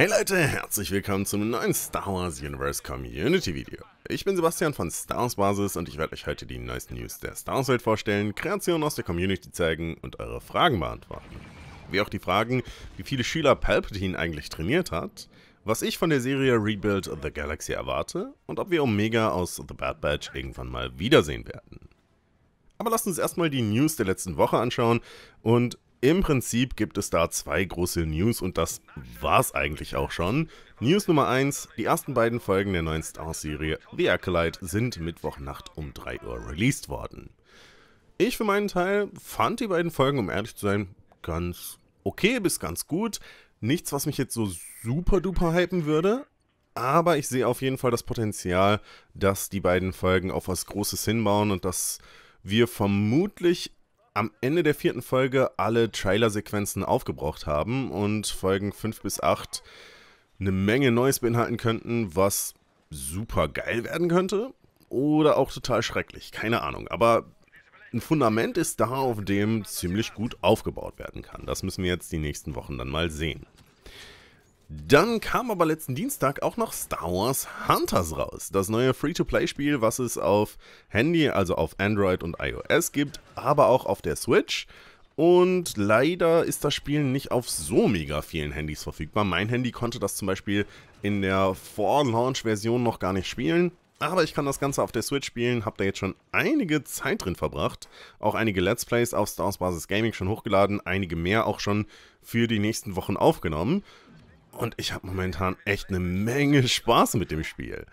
Hey Leute, herzlich willkommen zum neuen Star Wars Universe Community Video. Ich bin Sebastian von Star Wars Basis und ich werde euch heute die neuesten News der Star Wars Welt vorstellen, Kreationen aus der Community zeigen und eure Fragen beantworten. Wie auch die Fragen, wie viele Schüler Palpatine eigentlich trainiert hat, was ich von der Serie Rebuild the Galaxy erwarte und ob wir Omega aus The Bad Batch irgendwann mal wiedersehen werden. Aber lasst uns erstmal die News der letzten Woche anschauen und im Prinzip gibt es da zwei große News und das war's eigentlich auch schon. News Nummer 1, die ersten beiden Folgen der neuen Star Serie The Acolyte sind Mittwochnacht um 3 Uhr released worden. Ich für meinen Teil fand die beiden Folgen, um ehrlich zu sein, ganz okay bis ganz gut. Nichts, was mich jetzt so super duper hypen würde, aber ich sehe auf jeden Fall das Potenzial, dass die beiden Folgen auf was Großes hinbauen und dass wir vermutlich am Ende der vierten Folge alle Trailer-Sequenzen aufgebraucht haben und Folgen 5 bis 8 eine Menge Neues beinhalten könnten, was super geil werden könnte oder auch total schrecklich, keine Ahnung. Aber ein Fundament ist da, auf dem ziemlich gut aufgebaut werden kann. Das müssen wir jetzt die nächsten Wochen dann mal sehen. Dann kam aber letzten Dienstag auch noch Star Wars Hunters raus. Das neue Free-to-Play-Spiel, was es auf Handy, also auf Android und iOS gibt, aber auch auf der Switch. Und leider ist das Spiel nicht auf so mega vielen Handys verfügbar. Mein Handy konnte das zum Beispiel in der Vor-Launch-Version noch gar nicht spielen. Aber ich kann das Ganze auf der Switch spielen, habe da jetzt schon einige Zeit drin verbracht. Auch einige Let's Plays auf Star Wars Basis Gaming schon hochgeladen, einige mehr auch schon für die nächsten Wochen aufgenommen. Und ich habe momentan echt eine Menge Spaß mit dem Spiel.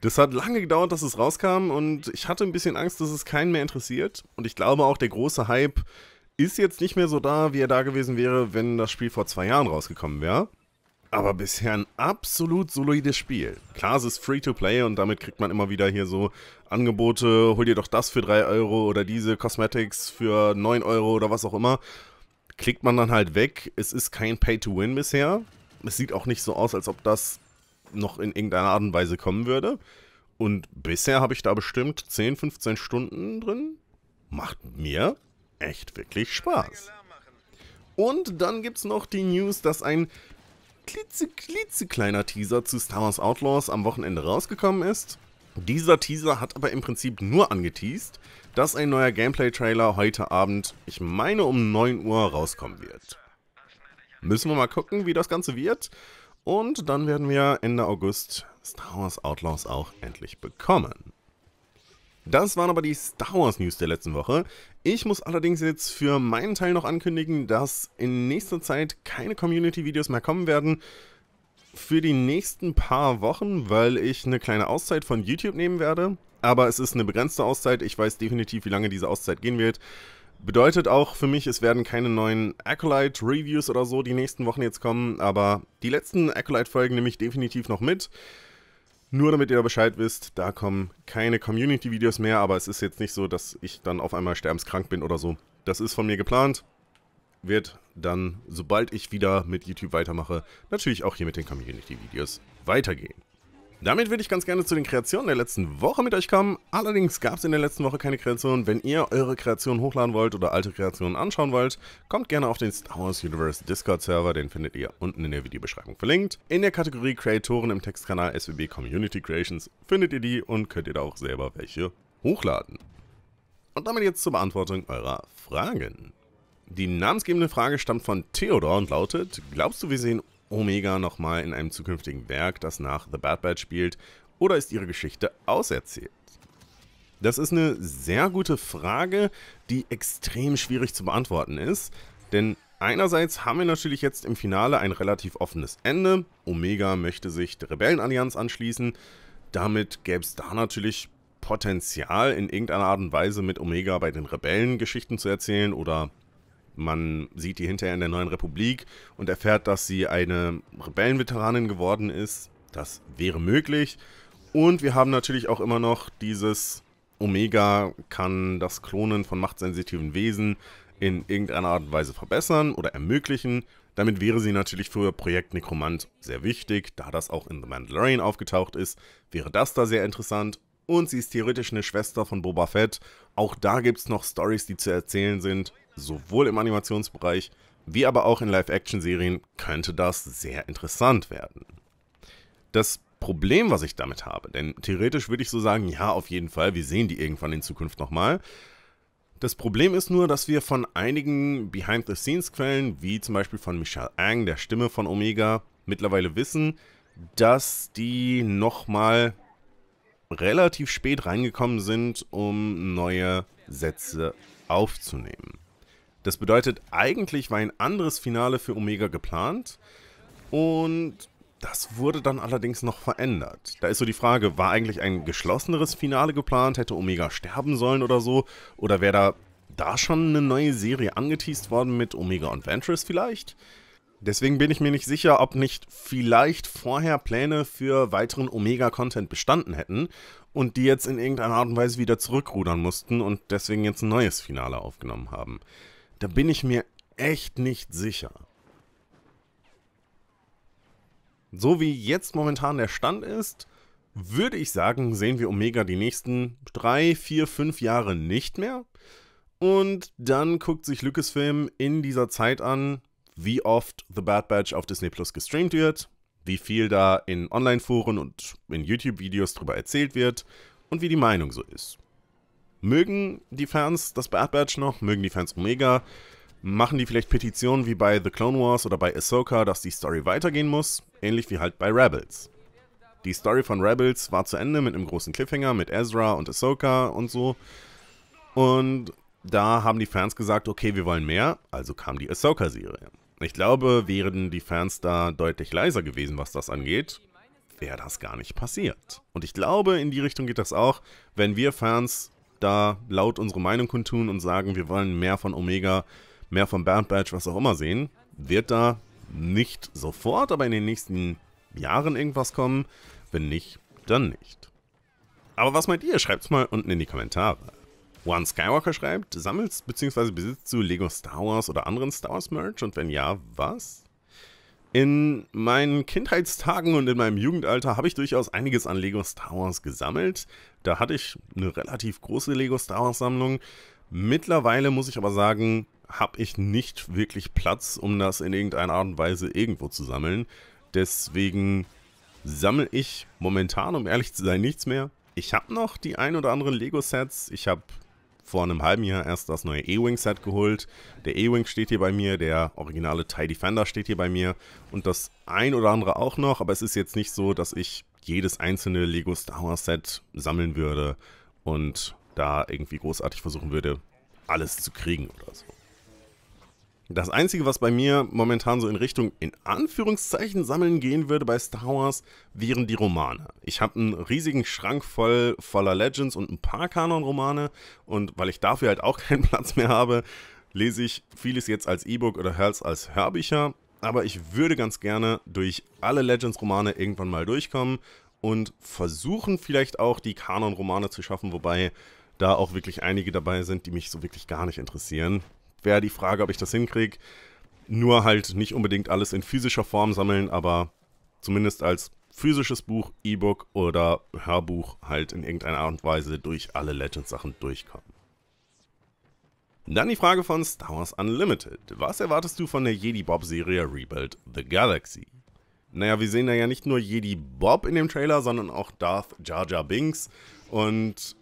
Das hat lange gedauert, dass es rauskam und ich hatte ein bisschen Angst, dass es keinen mehr interessiert. Und ich glaube auch, der große Hype ist jetzt nicht mehr so da, wie er da gewesen wäre, wenn das Spiel vor zwei Jahren rausgekommen wäre. Aber bisher ein absolut solides Spiel. Klar, es ist Free-to-Play und damit kriegt man immer wieder hier so Angebote, hol dir doch das für 3 Euro oder diese Cosmetics für 9 Euro oder was auch immer. Klickt man dann halt weg. Es ist kein Pay-to-Win bisher. Es sieht auch nicht so aus, als ob das noch in irgendeiner Art und Weise kommen würde. Und bisher habe ich da bestimmt 10, 15 Stunden drin. Macht mir echt wirklich Spaß. Und dann gibt es noch die News, dass ein klitzekleiner Teaser zu Star Wars Outlaws am Wochenende rausgekommen ist. Dieser Teaser hat aber im Prinzip nur angeteased, dass ein neuer Gameplay-Trailer heute Abend, ich meine um 9 Uhr, rauskommen wird müssen wir mal gucken, wie das Ganze wird. Und dann werden wir Ende August Star Wars Outlaws auch endlich bekommen. Das waren aber die Star Wars News der letzten Woche. Ich muss allerdings jetzt für meinen Teil noch ankündigen, dass in nächster Zeit keine Community-Videos mehr kommen werden für die nächsten paar Wochen, weil ich eine kleine Auszeit von YouTube nehmen werde. Aber es ist eine begrenzte Auszeit. Ich weiß definitiv, wie lange diese Auszeit gehen wird. Bedeutet auch für mich, es werden keine neuen Acolyte-Reviews oder so die nächsten Wochen jetzt kommen, aber die letzten Acolyte-Folgen nehme ich definitiv noch mit. Nur damit ihr Bescheid wisst, da kommen keine Community-Videos mehr, aber es ist jetzt nicht so, dass ich dann auf einmal sterbenskrank bin oder so. Das ist von mir geplant. Wird dann, sobald ich wieder mit YouTube weitermache, natürlich auch hier mit den Community-Videos weitergehen. Damit würde ich ganz gerne zu den Kreationen der letzten Woche mit euch kommen. Allerdings gab es in der letzten Woche keine Kreationen. Wenn ihr eure Kreationen hochladen wollt oder alte Kreationen anschauen wollt, kommt gerne auf den Star Wars Universe Discord Server, den findet ihr unten in der Videobeschreibung verlinkt. In der Kategorie Kreatoren im Textkanal SWB Community Creations findet ihr die und könnt ihr da auch selber welche hochladen. Und damit jetzt zur Beantwortung eurer Fragen. Die namensgebende Frage stammt von Theodor und lautet, glaubst du, wir sehen Omega nochmal in einem zukünftigen Werk, das nach The Bad Bad spielt, oder ist ihre Geschichte auserzählt? Das ist eine sehr gute Frage, die extrem schwierig zu beantworten ist, denn einerseits haben wir natürlich jetzt im Finale ein relativ offenes Ende. Omega möchte sich der Rebellenallianz anschließen. Damit gäbe es da natürlich Potenzial, in irgendeiner Art und Weise mit Omega bei den Rebellen Geschichten zu erzählen oder man sieht die hinterher in der Neuen Republik und erfährt, dass sie eine Rebellenveteranin geworden ist. Das wäre möglich. Und wir haben natürlich auch immer noch dieses Omega kann das Klonen von machtsensitiven Wesen in irgendeiner Art und Weise verbessern oder ermöglichen. Damit wäre sie natürlich für Projekt Nekromant sehr wichtig, da das auch in The Mandalorian aufgetaucht ist, wäre das da sehr interessant. Und sie ist theoretisch eine Schwester von Boba Fett. Auch da gibt es noch Stories, die zu erzählen sind sowohl im Animationsbereich wie aber auch in Live-Action-Serien könnte das sehr interessant werden. Das Problem, was ich damit habe, denn theoretisch würde ich so sagen, ja, auf jeden Fall, wir sehen die irgendwann in Zukunft nochmal. Das Problem ist nur, dass wir von einigen Behind-the-Scenes-Quellen, wie zum Beispiel von Michelle Ang, der Stimme von Omega, mittlerweile wissen, dass die nochmal relativ spät reingekommen sind, um neue Sätze aufzunehmen. Das bedeutet, eigentlich war ein anderes Finale für Omega geplant und das wurde dann allerdings noch verändert. Da ist so die Frage, war eigentlich ein geschlosseneres Finale geplant? Hätte Omega sterben sollen oder so? Oder wäre da, da schon eine neue Serie angeteased worden mit Omega und Ventress vielleicht? Deswegen bin ich mir nicht sicher, ob nicht vielleicht vorher Pläne für weiteren Omega-Content bestanden hätten und die jetzt in irgendeiner Art und Weise wieder zurückrudern mussten und deswegen jetzt ein neues Finale aufgenommen haben. Da bin ich mir echt nicht sicher. So wie jetzt momentan der Stand ist, würde ich sagen, sehen wir Omega die nächsten 3, 4, 5 Jahre nicht mehr. Und dann guckt sich Lucasfilm in dieser Zeit an, wie oft The Bad Batch auf Disney Plus gestreamt wird, wie viel da in Online-Foren und in YouTube-Videos drüber erzählt wird und wie die Meinung so ist. Mögen die Fans das Bad Batch noch? Mögen die Fans Omega? Machen die vielleicht Petitionen wie bei The Clone Wars oder bei Ahsoka, dass die Story weitergehen muss? Ähnlich wie halt bei Rebels. Die Story von Rebels war zu Ende mit einem großen Cliffhanger mit Ezra und Ahsoka und so. Und da haben die Fans gesagt, okay, wir wollen mehr, also kam die Ahsoka-Serie. Ich glaube, wären die Fans da deutlich leiser gewesen, was das angeht, wäre das gar nicht passiert. Und ich glaube, in die Richtung geht das auch, wenn wir Fans da laut unsere Meinung kundtun und sagen, wir wollen mehr von Omega, mehr von Bernd Badge, was auch immer sehen, wird da nicht sofort, aber in den nächsten Jahren irgendwas kommen. Wenn nicht, dann nicht. Aber was meint ihr? Schreibt's mal unten in die Kommentare. One Skywalker schreibt, sammelst bzw. besitzt du Lego Star Wars oder anderen Star Wars Merch und wenn ja, was? In meinen Kindheitstagen und in meinem Jugendalter habe ich durchaus einiges an Lego Star Wars gesammelt. Da hatte ich eine relativ große Lego Star Wars Sammlung. Mittlerweile muss ich aber sagen, habe ich nicht wirklich Platz, um das in irgendeiner Art und Weise irgendwo zu sammeln. Deswegen sammle ich momentan, um ehrlich zu sein, nichts mehr. Ich habe noch die ein oder anderen Lego-Sets. Ich habe vor einem halben Jahr erst das neue E-Wing-Set geholt. Der E-Wing steht hier bei mir, der originale TIE Defender steht hier bei mir und das ein oder andere auch noch, aber es ist jetzt nicht so, dass ich jedes einzelne Lego Star Wars Set sammeln würde und da irgendwie großartig versuchen würde, alles zu kriegen oder so. Das Einzige, was bei mir momentan so in Richtung in Anführungszeichen sammeln gehen würde bei Star Wars, wären die Romane. Ich habe einen riesigen Schrank voll voller Legends und ein paar Kanon-Romane und weil ich dafür halt auch keinen Platz mehr habe, lese ich vieles jetzt als E-Book oder Herz als Hörbücher. Aber ich würde ganz gerne durch alle Legends-Romane irgendwann mal durchkommen und versuchen vielleicht auch die Kanon-Romane zu schaffen, wobei da auch wirklich einige dabei sind, die mich so wirklich gar nicht interessieren wäre die Frage, ob ich das hinkriege. Nur halt nicht unbedingt alles in physischer Form sammeln, aber zumindest als physisches Buch, E-Book oder Hörbuch halt in irgendeiner Art und Weise durch alle Legends-Sachen durchkommen. Dann die Frage von Star Wars Unlimited. Was erwartest du von der Jedi Bob-Serie Rebuild The Galaxy? Naja, wir sehen da ja nicht nur Jedi Bob in dem Trailer, sondern auch Darth Jar Jar Binks. Und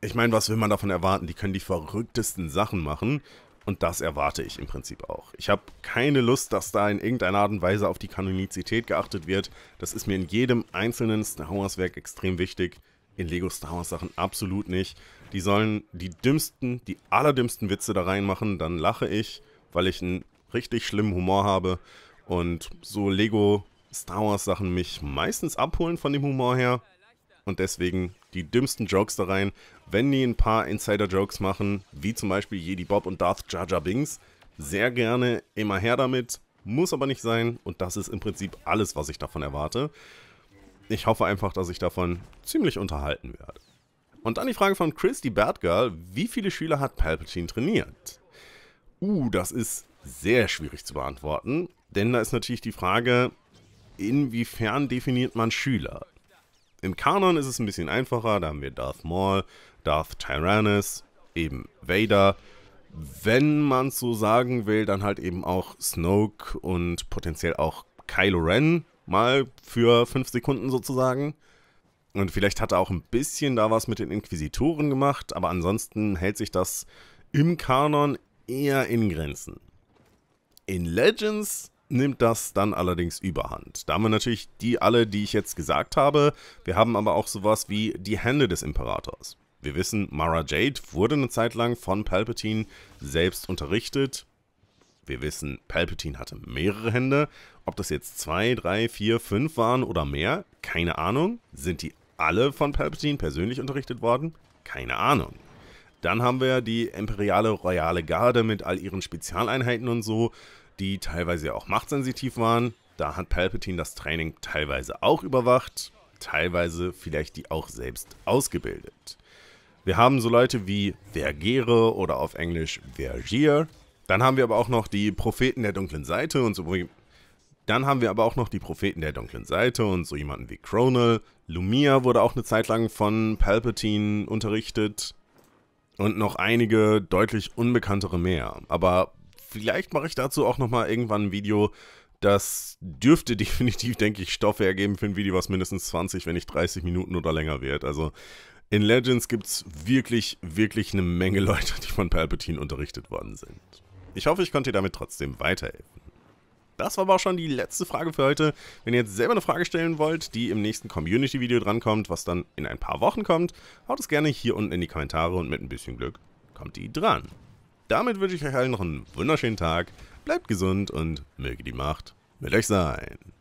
ich meine, was will man davon erwarten? Die können die verrücktesten Sachen machen. Und das erwarte ich im Prinzip auch. Ich habe keine Lust, dass da in irgendeiner Art und Weise auf die Kanonizität geachtet wird. Das ist mir in jedem einzelnen Star Wars Werk extrem wichtig. In Lego Star Wars Sachen absolut nicht. Die sollen die dümmsten, die allerdümmsten Witze da reinmachen, dann lache ich, weil ich einen richtig schlimmen Humor habe. Und so Lego Star Wars Sachen mich meistens abholen von dem Humor her, und deswegen die dümmsten Jokes da rein. Wenn die ein paar Insider-Jokes machen, wie zum Beispiel Jedi Bob und Darth Jar Jar Bings, sehr gerne, immer her damit, muss aber nicht sein und das ist im Prinzip alles, was ich davon erwarte. Ich hoffe einfach, dass ich davon ziemlich unterhalten werde. Und dann die Frage von Chris, die Batgirl, wie viele Schüler hat Palpatine trainiert? Uh, das ist sehr schwierig zu beantworten, denn da ist natürlich die Frage, inwiefern definiert man Schüler? Im Kanon ist es ein bisschen einfacher, da haben wir Darth Maul, Darth Tyrannus, eben Vader. Wenn man es so sagen will, dann halt eben auch Snoke und potenziell auch Kylo Ren mal für fünf Sekunden sozusagen. Und vielleicht hat er auch ein bisschen da was mit den Inquisitoren gemacht, aber ansonsten hält sich das im Kanon eher in Grenzen. In Legends nimmt das dann allerdings überhand. Da haben wir natürlich die alle, die ich jetzt gesagt habe. Wir haben aber auch sowas wie die Hände des Imperators. Wir wissen, Mara Jade wurde eine Zeit lang von Palpatine selbst unterrichtet. Wir wissen, Palpatine hatte mehrere Hände. Ob das jetzt zwei, drei, vier, fünf waren oder mehr, keine Ahnung. Sind die alle von Palpatine persönlich unterrichtet worden? Keine Ahnung. Dann haben wir die imperiale royale Garde mit all ihren Spezialeinheiten und so, die teilweise auch machtsensitiv waren. Da hat Palpatine das Training teilweise auch überwacht, teilweise vielleicht die auch selbst ausgebildet. Wir haben so Leute wie Vergere oder auf Englisch Vergier. Dann haben wir aber auch noch die Propheten der dunklen Seite und so. Dann haben wir aber auch noch die Propheten der dunklen Seite und so jemanden wie Cronel. Lumia wurde auch eine Zeit lang von Palpatine unterrichtet. Und noch einige deutlich unbekanntere mehr. Aber vielleicht mache ich dazu auch nochmal irgendwann ein Video. Das dürfte definitiv, denke ich, Stoff ergeben für ein Video, was mindestens 20, wenn nicht 30 Minuten oder länger wird. Also in Legends gibt es wirklich, wirklich eine Menge Leute, die von Palpatine unterrichtet worden sind. Ich hoffe, ich konnte dir damit trotzdem weiterhelfen. Das war aber auch schon die letzte Frage für heute. Wenn ihr jetzt selber eine Frage stellen wollt, die im nächsten Community-Video drankommt, was dann in ein paar Wochen kommt, haut es gerne hier unten in die Kommentare und mit ein bisschen Glück kommt die dran. Damit wünsche ich euch allen noch einen wunderschönen Tag, bleibt gesund und möge die Macht mit euch sein.